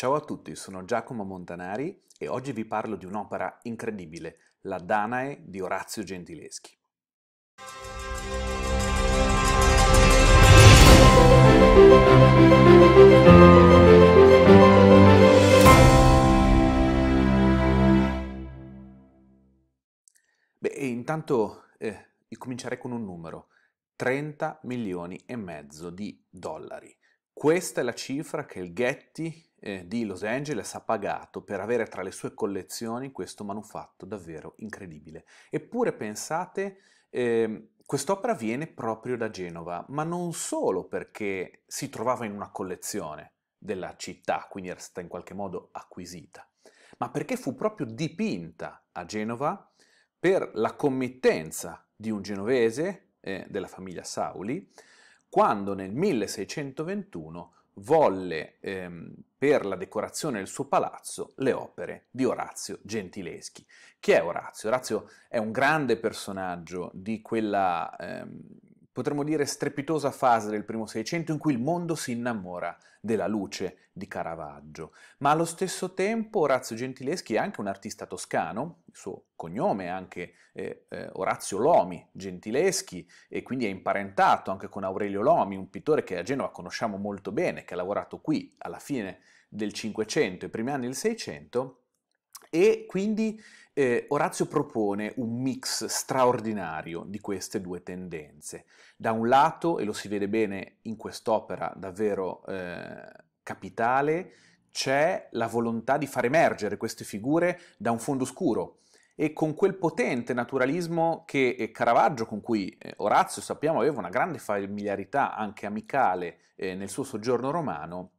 Ciao a tutti, sono Giacomo Montanari e oggi vi parlo di un'opera incredibile, La Danae di Orazio Gentileschi. Beh, intanto eh, comincerei con un numero, 30 milioni e mezzo di dollari. Questa è la cifra che il Getty eh, di Los Angeles ha pagato per avere tra le sue collezioni questo manufatto davvero incredibile. Eppure pensate, eh, quest'opera viene proprio da Genova, ma non solo perché si trovava in una collezione della città, quindi era stata in qualche modo acquisita, ma perché fu proprio dipinta a Genova per la committenza di un genovese eh, della famiglia Sauli, quando nel 1621 volle ehm, per la decorazione del suo palazzo le opere di Orazio Gentileschi. Chi è Orazio? Orazio è un grande personaggio di quella ehm, potremmo dire strepitosa fase del primo Seicento in cui il mondo si innamora della luce di Caravaggio. Ma allo stesso tempo Orazio Gentileschi è anche un artista toscano, il suo cognome è anche eh, eh, Orazio Lomi Gentileschi e quindi è imparentato anche con Aurelio Lomi, un pittore che a Genova conosciamo molto bene, che ha lavorato qui alla fine del Cinquecento e primi anni del Seicento e quindi eh, Orazio propone un mix straordinario di queste due tendenze. Da un lato, e lo si vede bene in quest'opera davvero eh, capitale, c'è la volontà di far emergere queste figure da un fondo scuro e con quel potente naturalismo che eh, Caravaggio, con cui eh, Orazio sappiamo aveva una grande familiarità anche amicale eh, nel suo soggiorno romano,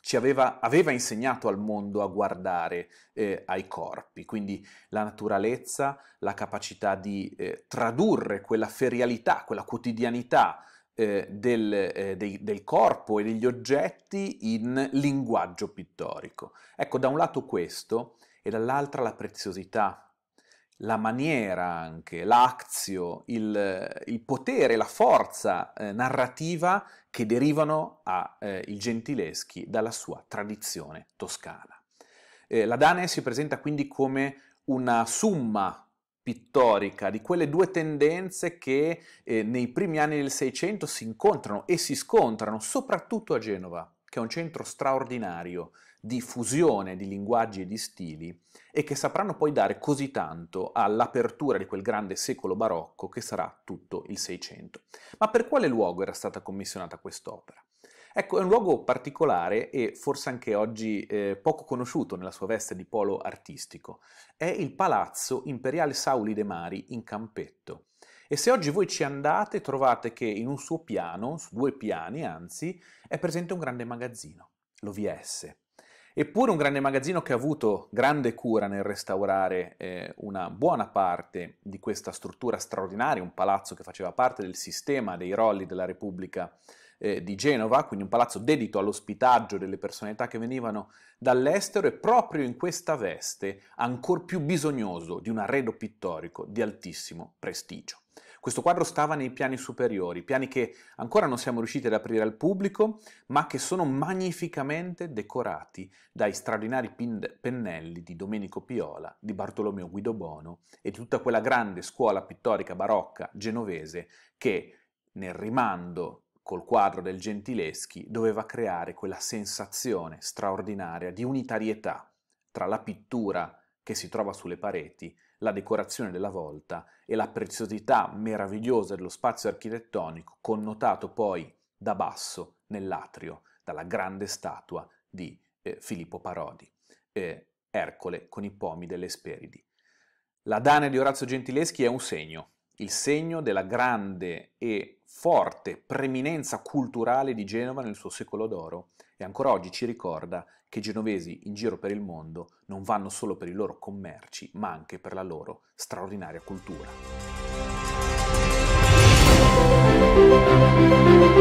ci aveva, aveva, insegnato al mondo a guardare eh, ai corpi, quindi la naturalezza, la capacità di eh, tradurre quella ferialità, quella quotidianità eh, del, eh, dei, del corpo e degli oggetti in linguaggio pittorico. Ecco, da un lato questo e dall'altra la preziosità la maniera anche, l'azio, il, il, potere, la forza eh, narrativa che derivano a eh, il Gentileschi dalla sua tradizione toscana. Eh, la Dane si presenta quindi come una summa pittorica di quelle due tendenze che eh, nei primi anni del Seicento si incontrano e si scontrano, soprattutto a Genova, che è un centro straordinario di fusione di linguaggi e di stili e che sapranno poi dare così tanto all'apertura di quel grande secolo barocco che sarà tutto il Seicento. Ma per quale luogo era stata commissionata quest'opera? Ecco, è un luogo particolare e forse anche oggi eh, poco conosciuto nella sua veste di polo artistico. È il Palazzo Imperiale Sauli de Mari in Campetto. E se oggi voi ci andate trovate che in un suo piano, su due piani anzi, è presente un grande magazzino, l'OVS, Eppure un grande magazzino che ha avuto grande cura nel restaurare eh, una buona parte di questa struttura straordinaria, un palazzo che faceva parte del sistema dei rolli della Repubblica eh, di Genova, quindi un palazzo dedito all'ospitaggio delle personalità che venivano dall'estero e proprio in questa veste ancor più bisognoso di un arredo pittorico di altissimo prestigio. Questo quadro stava nei piani superiori, piani che ancora non siamo riusciti ad aprire al pubblico, ma che sono magnificamente decorati dai straordinari pin- pennelli di Domenico Piola, di Bartolomeo Guidobono e di tutta quella grande scuola pittorica barocca genovese che nel rimando col quadro del Gentileschi doveva creare quella sensazione straordinaria di unitarietà tra la pittura che si trova sulle pareti la decorazione della volta e la preziosità meravigliosa dello spazio architettonico connotato poi da basso nell'atrio dalla grande statua di eh, Filippo Parodi, eh, Ercole con i pomi delle Esperidi. La Dane di Orazio Gentileschi è un segno, il segno della grande e forte preminenza culturale di Genova nel suo secolo d'oro e ancora oggi ci ricorda che i genovesi in giro per il mondo non vanno solo per i loro commerci, ma anche per la loro straordinaria cultura.